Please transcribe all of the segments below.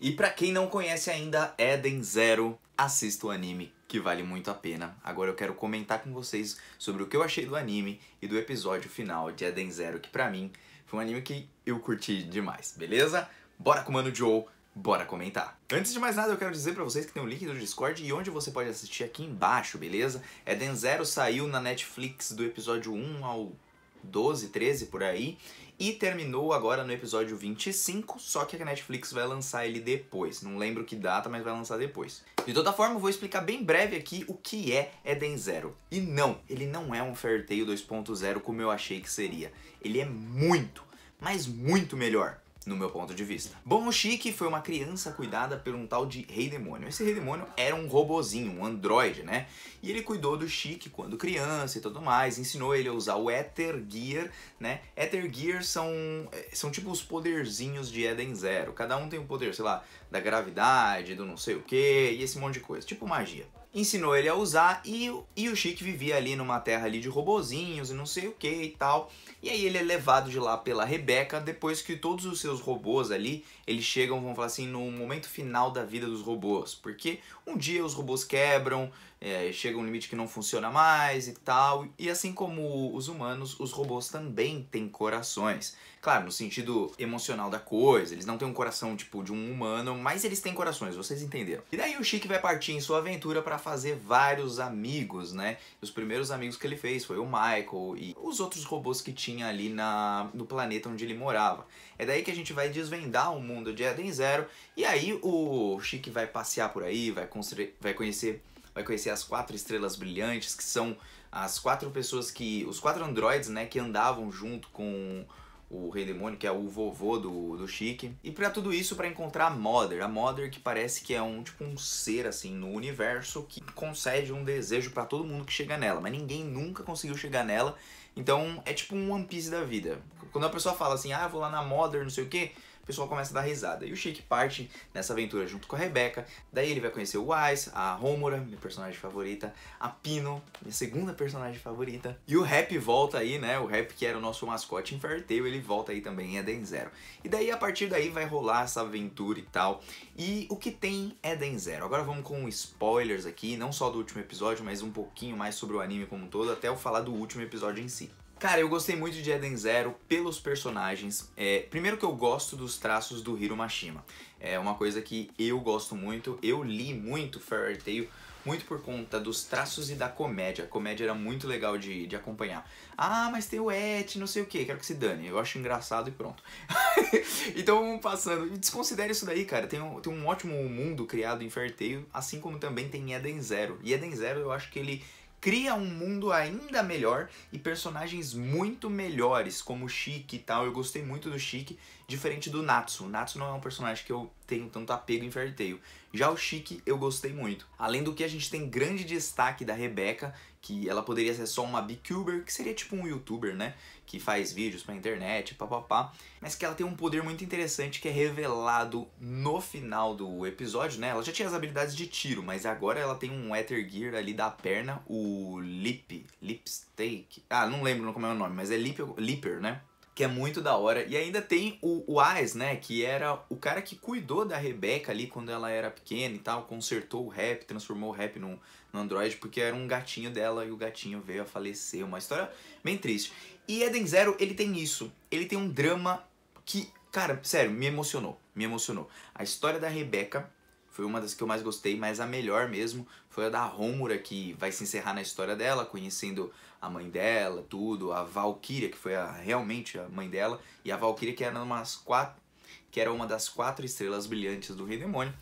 E para quem não conhece ainda Eden Zero, assista o anime, que vale muito a pena. Agora eu quero comentar com vocês sobre o que eu achei do anime e do episódio final de Eden Zero, que para mim foi um anime que eu curti demais, beleza? Bora com o Mano Joe! Bora comentar. Antes de mais nada, eu quero dizer para vocês que tem um link do Discord e onde você pode assistir aqui embaixo, beleza? Eden Zero saiu na Netflix do episódio 1 ao 12, 13 por aí, e terminou agora no episódio 25, só que a Netflix vai lançar ele depois. Não lembro que data, mas vai lançar depois. De toda forma, vou explicar bem breve aqui o que é Eden Zero. E não, ele não é um Tail 2.0 como eu achei que seria. Ele é muito, mas muito melhor no meu ponto de vista. Bom o Chique foi uma criança cuidada por um tal de Rei Demônio. Esse Rei Demônio era um robozinho, um androide, né? E ele cuidou do Chique quando criança e tudo mais, ensinou ele a usar o Ether Gear, né? Ether Gear são, eh, são tipo os poderzinhos de Eden Zero. Cada um tem um poder, sei lá, da gravidade, do não sei o que, e esse monte de coisa, tipo magia ensinou ele a usar e, e o Chique vivia ali numa terra ali de robozinhos e não sei o que e tal. E aí ele é levado de lá pela Rebeca depois que todos os seus robôs ali, eles chegam, vamos falar assim, no momento final da vida dos robôs, porque um dia os robôs quebram, é, chega um limite que não funciona mais e tal. E assim como os humanos, os robôs também têm corações. Claro, no sentido emocional da coisa, eles não têm um coração tipo de um humano, mas eles têm corações, vocês entenderam. E daí o Chique vai partir em sua aventura para fazer vários amigos, né? os primeiros amigos que ele fez foi o Michael e os outros robôs que tinha ali na, no planeta onde ele morava. É daí que a gente vai desvendar o mundo de Eden Zero, e aí o Chique vai passear por aí, vai, vai conhecer vai conhecer as quatro estrelas brilhantes, que são as quatro pessoas que. os quatro androides, né, que andavam junto com o Rei Demônio, que é o vovô do, do Chique. E para tudo isso, para encontrar a Mother. A Mother que parece que é um tipo um ser assim no universo que concede um desejo para todo mundo que chega nela, mas ninguém nunca conseguiu chegar nela. Então é tipo um One Piece da vida. Quando a pessoa fala assim, ah, vou lá na Mother, não sei o que, pessoal começa a dar risada. E o chick parte nessa aventura junto com a Rebeca. Daí ele vai conhecer o Wise, a Rômora, minha personagem favorita, a Pino, minha segunda personagem favorita. E o Rap volta aí, né? O Rap que era o nosso mascote em ele volta aí também em Eden Zero. E daí a partir daí vai rolar essa aventura e tal. E o que tem Eden Zero? Agora vamos com spoilers aqui, não só do último episódio, mas um pouquinho mais sobre o anime como um todo, até eu falar do último episódio em si. Cara, eu gostei muito de Eden Zero pelos personagens. É, primeiro que eu gosto dos traços do Hiro Mashima. É uma coisa que eu gosto muito. Eu li muito Fairy Tail muito por conta dos traços e da comédia. A comédia era muito legal de, de acompanhar. Ah, mas tem o Et, não sei o que, quero que se dane. Eu acho engraçado e pronto. então, passando, desconsidere isso daí, cara. Tem um, tem um ótimo mundo criado em Fairy Tail, assim como também tem Eden Zero. E Eden Zero eu acho que ele cria um mundo ainda melhor e personagens muito melhores, como o Chique e tal. Eu gostei muito do Chique, diferente do Natsu. O Natsu não é um personagem que eu tenho tanto apego em Fairy Tail. Já o Chique eu gostei muito. Além do que a gente tem grande destaque da Rebeca, que ela poderia ser só uma bicuber, que seria tipo um youtuber, né? Que faz vídeos pra internet, papapá. Mas que ela tem um poder muito interessante que é revelado no final do episódio, né? Ela já tinha as habilidades de tiro, mas agora ela tem um Ether Gear ali da perna, o Lip, Lipstake. Ah, não lembro como é o nome, mas é lip, Lipper, né? que é muito da hora. E ainda tem o, o né? Que era o cara que cuidou da Rebeca ali quando ela era pequena e tal, consertou o rap, transformou o rap num, no Android, porque era um gatinho dela e o gatinho veio a falecer. Uma história bem triste. E Eden Zero, ele tem isso. Ele tem um drama que, cara, sério, me emocionou. Me emocionou. A história da Rebeca foi uma das que eu mais gostei, mas a melhor mesmo foi a da Homura, que vai se encerrar na história dela, conhecendo a mãe dela, tudo, a Valkyria, que foi a, realmente a mãe dela, e a Valkyria que era, umas quatro, que era uma das quatro estrelas brilhantes do Rei Demônio,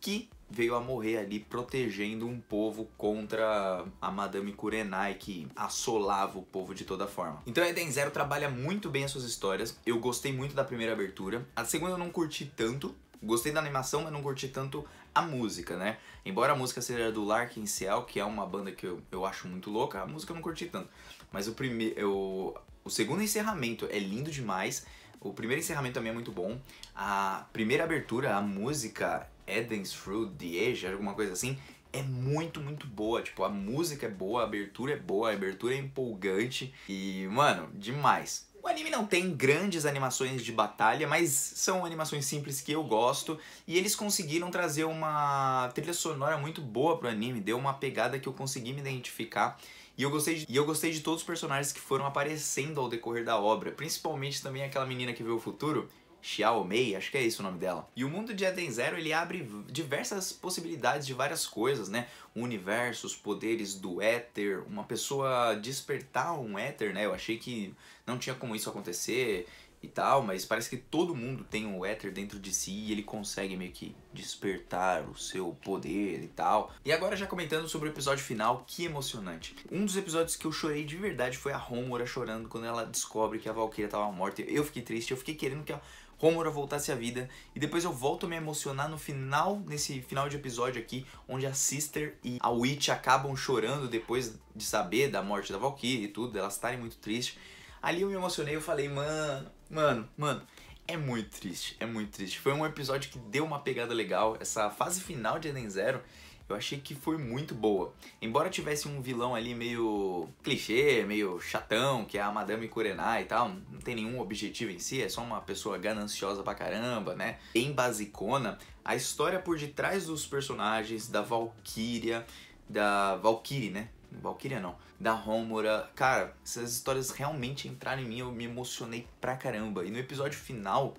que veio a morrer ali protegendo um povo contra a Madame Kurenai que assolava o povo de toda forma. Então Eden Zero trabalha muito bem as suas histórias, eu gostei muito da primeira abertura, a segunda eu não curti tanto, Gostei da animação, mas não curti tanto a música, né? Embora a música seja do Larkin Seal, que é uma banda que eu, eu acho muito louca, a música eu não curti tanto. Mas o primeiro. O segundo encerramento é lindo demais. O primeiro encerramento também é muito bom. A primeira abertura, a música Eden's Through the Edge, alguma coisa assim, é muito, muito boa. Tipo, a música é boa, a abertura é boa, a abertura é empolgante. E, mano, demais. O anime não tem grandes animações de batalha, mas são animações simples que eu gosto e eles conseguiram trazer uma trilha sonora muito boa pro anime, deu uma pegada que eu consegui me identificar. E eu, gostei de, e eu gostei de todos os personagens que foram aparecendo ao decorrer da obra, principalmente também aquela menina que vê o futuro, Xiaomei, acho que é esse o nome dela. E o mundo de Eden Zero ele abre diversas possibilidades de várias coisas, né? Universos, universo, os poderes do éter, uma pessoa despertar um éter, né? Eu achei que não tinha como isso acontecer e tal, mas parece que todo mundo tem um éter dentro de si e ele consegue meio que despertar o seu poder e tal. E agora já comentando sobre o episódio final, que emocionante. Um dos episódios que eu chorei de verdade foi a Homura chorando quando ela descobre que a Valkyria estava morta. Eu fiquei triste, eu fiquei querendo que ela Homura voltasse à vida. E depois eu volto a me emocionar no final, nesse final de episódio aqui, onde a Sister e a Witch acabam chorando depois de saber da morte da Valkyrie e tudo, elas estarem muito tristes. Ali eu me emocionei, eu falei, mano, mano, mano, é muito triste, é muito triste. Foi um episódio que deu uma pegada legal, essa fase final de Eden Zero eu achei que foi muito boa. Embora tivesse um vilão ali meio clichê, meio chatão, que é a Madame Kurenai e tal, não tem nenhum objetivo em si, é só uma pessoa gananciosa pra caramba, né? Bem basicona, a história por detrás dos personagens, da Valkyria, da Valkyrie, né? Valkyria não, da Rômora. Cara, essas histórias realmente entraram em mim, eu me emocionei pra caramba. E no episódio final,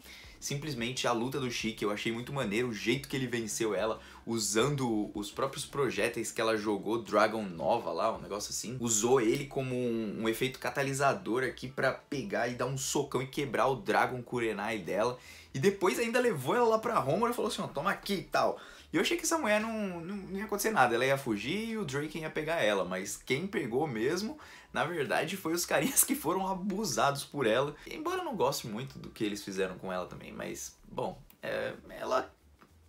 simplesmente a luta do Chique. Eu achei muito maneiro o jeito que ele venceu ela, usando os próprios projéteis que ela jogou, Dragon Nova lá, um negócio assim. Usou ele como um, um efeito catalisador aqui para pegar e dar um socão e quebrar o Dragon Kurenai dela. E depois ainda levou ela lá pra Roma e falou assim, ó, toma aqui e tal. E eu achei que essa mulher não, não, não, ia acontecer nada. Ela ia fugir e o Drake ia pegar ela. Mas quem pegou mesmo, na verdade, foi os carinhas que foram abusados por ela. Embora eu não goste muito do que eles fizeram com ela também, mas, bom, é, ela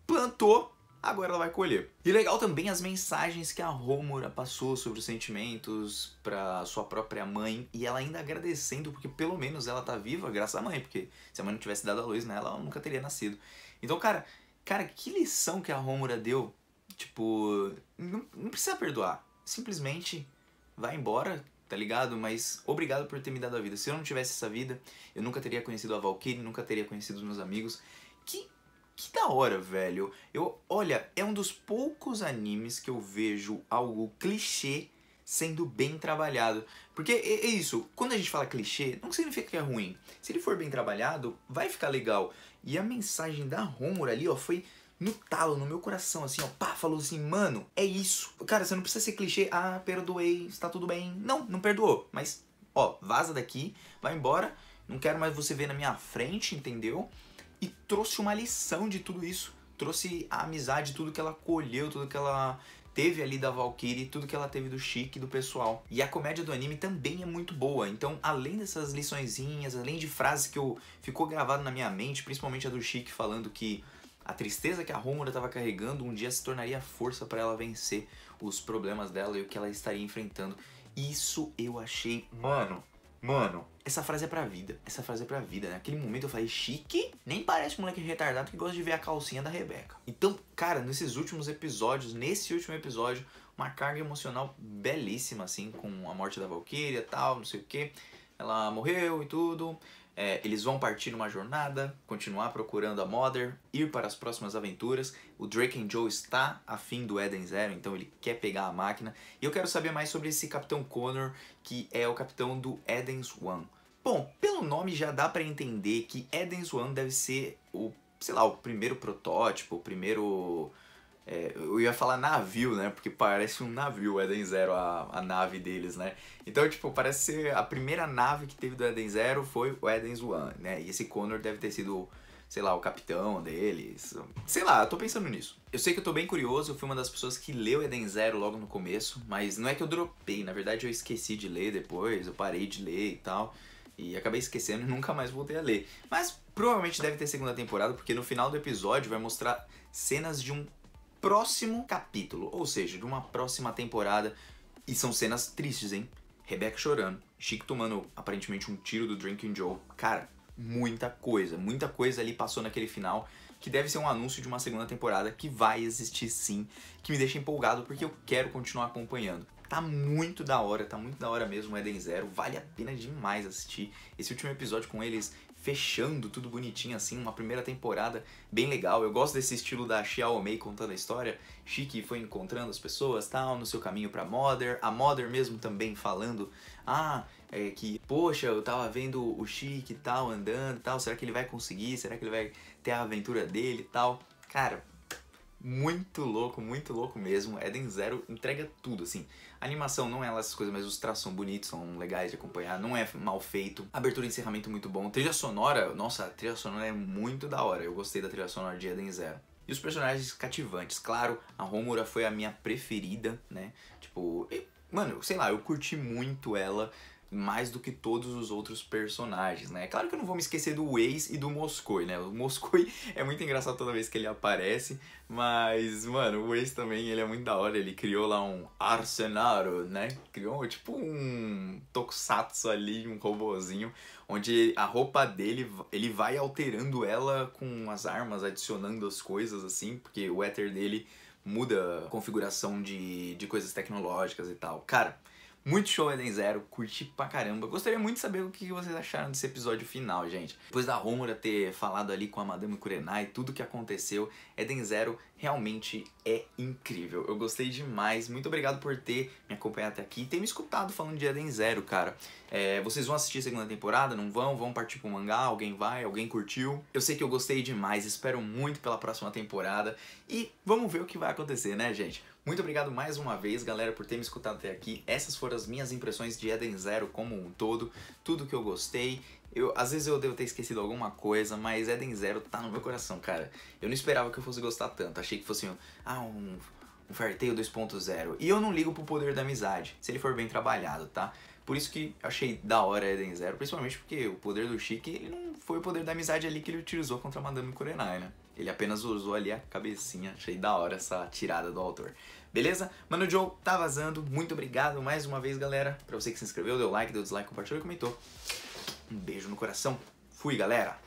plantou agora ela vai colher. E legal também as mensagens que a Rômora passou sobre os sentimentos para sua própria mãe e ela ainda agradecendo porque pelo menos ela tá viva graças à mãe, porque se a mãe não tivesse dado a luz nela, né, ela nunca teria nascido. Então, cara, Cara, que lição que a Rômura deu. Tipo, não, não precisa perdoar. Simplesmente vai embora, tá ligado? Mas obrigado por ter me dado a vida. Se eu não tivesse essa vida, eu nunca teria conhecido a Valkyrie, nunca teria conhecido os meus amigos. Que que da hora, velho. Eu, olha, é um dos poucos animes que eu vejo algo clichê sendo bem trabalhado. Porque é, é isso, quando a gente fala clichê, não significa que é ruim. Se ele for bem trabalhado, vai ficar legal. E a mensagem da Homer ali, ó, foi no talo, no meu coração, assim, ó, pá, falou assim, mano, é isso. Cara, você não precisa ser clichê, ah, perdoei, está tudo bem. Não, não perdoou, mas, ó, vaza daqui, vai embora, não quero mais você ver na minha frente, entendeu? E trouxe uma lição de tudo isso. Trouxe a amizade, tudo que ela colheu, tudo que ela teve ali da Valkyrie, tudo que ela teve do Chique, do pessoal. E a comédia do anime também é muito boa, então além dessas liçõezinhas, além de frases que eu, ficou gravado na minha mente, principalmente a do Chique falando que a tristeza que a Rômula estava carregando um dia se tornaria força para ela vencer os problemas dela e o que ela estaria enfrentando. Isso eu achei, mano, Mano, essa frase é pra vida. Essa frase é pra vida. Naquele né? momento eu falei, chique? Nem parece moleque retardado que gosta de ver a calcinha da Rebeca. Então, cara, nesses últimos episódios, nesse último episódio, uma carga emocional belíssima, assim, com a morte da Valkyria e tal, não sei o que. Ela morreu e tudo. É, eles vão partir numa jornada, continuar procurando a Mother, ir para as próximas aventuras. O Drake and Joe está afim do Eden Zero, então ele quer pegar a máquina. E eu quero saber mais sobre esse Capitão Connor, que é o capitão do Eden's One. Bom, pelo nome já dá para entender que Eden's One deve ser o, sei lá, o primeiro protótipo, o primeiro é, eu ia falar navio, né? Porque parece um navio, o Eden Zero, a, a nave deles, né? Então, tipo, parece ser a primeira nave que teve do Eden Zero foi o Eden's One, né? E esse Connor deve ter sido, sei lá, o capitão deles. Sei lá, eu tô pensando nisso. Eu sei que eu tô bem curioso, eu fui uma das pessoas que leu Eden Zero logo no começo, mas não é que eu dropei, na verdade eu esqueci de ler depois, eu parei de ler e tal. E acabei esquecendo e nunca mais voltei a ler. Mas provavelmente deve ter segunda temporada, porque no final do episódio vai mostrar cenas de um próximo capítulo, ou seja, de uma próxima temporada. E são cenas tristes, hein? Rebecca chorando, Chico tomando aparentemente um tiro do Drinking Joe. Cara, muita coisa, muita coisa ali passou naquele final que deve ser um anúncio de uma segunda temporada que vai existir sim, que me deixa empolgado porque eu quero continuar acompanhando. Tá muito da hora, tá muito da hora mesmo o Eden Zero, vale a pena demais assistir. Esse último episódio com eles fechando tudo bonitinho assim, uma primeira temporada bem legal. Eu gosto desse estilo da Xiao contando a história. Chique foi encontrando as pessoas, tal, no seu caminho para Mother. A Mother mesmo também falando: "Ah, é que poxa, eu tava vendo o Chique tal andando, tal, será que ele vai conseguir? Será que ele vai ter a aventura dele, tal?" Cara, muito louco, muito louco mesmo. É Eden Zero entrega tudo, assim. A animação não é essas coisas, mas os traços são bonitos, são legais de acompanhar, não é mal feito. Abertura e encerramento muito bom. Trilha sonora, nossa, a trilha sonora é muito da hora. Eu gostei da trilha sonora de Eden Zero. E os personagens cativantes, claro, a Homura foi a minha preferida, né? Tipo, eu, mano, sei lá, eu curti muito ela mais do que todos os outros personagens, né? É claro que eu não vou me esquecer do Waze e do Moscoi, né? O Moscoi é muito engraçado toda vez que ele aparece, mas, mano, o Waze também, ele é muito da hora, ele criou lá um Arsenaro, né? Criou tipo um tokusatsu ali, um robozinho, onde a roupa dele, ele vai alterando ela com as armas, adicionando as coisas assim, porque o éter dele muda a configuração de, de coisas tecnológicas e tal. Cara, muito show Eden Zero, curti pra caramba. Gostaria muito de saber o que vocês acharam desse episódio final, gente. Depois da Rômora ter falado ali com a Madame Kurenai, tudo que aconteceu, Eden Zero realmente é incrível. Eu gostei demais. Muito obrigado por ter me acompanhado até aqui e ter me escutado falando de Eden Zero, cara. É, vocês vão assistir a segunda temporada? Não vão? Vão partir pro mangá? Alguém vai? Alguém curtiu? Eu sei que eu gostei demais. Espero muito pela próxima temporada. E vamos ver o que vai acontecer, né, gente? Muito obrigado mais uma vez, galera, por ter me escutado até aqui. Essas foram as minhas impressões de Eden Zero como um todo, tudo que eu gostei. Eu, às vezes eu devo ter esquecido alguma coisa, mas Eden Zero tá no meu coração, cara. Eu não esperava que eu fosse gostar tanto. Achei que fosse um, ah, um, um 2.0. E eu não ligo pro poder da amizade, se ele for bem trabalhado, tá? Por isso que achei da hora Eden Zero, principalmente porque o poder do Chique, ele não foi o poder da amizade ali que ele utilizou contra a Madame Kurenai, né? Ele apenas usou ali a cabecinha. Achei da hora essa tirada do autor. Beleza? Mano Joe, tá vazando. Muito obrigado mais uma vez, galera. Pra você que se inscreveu, deu like, deu dislike, compartilhou e comentou. Um beijo no coração. Fui, galera!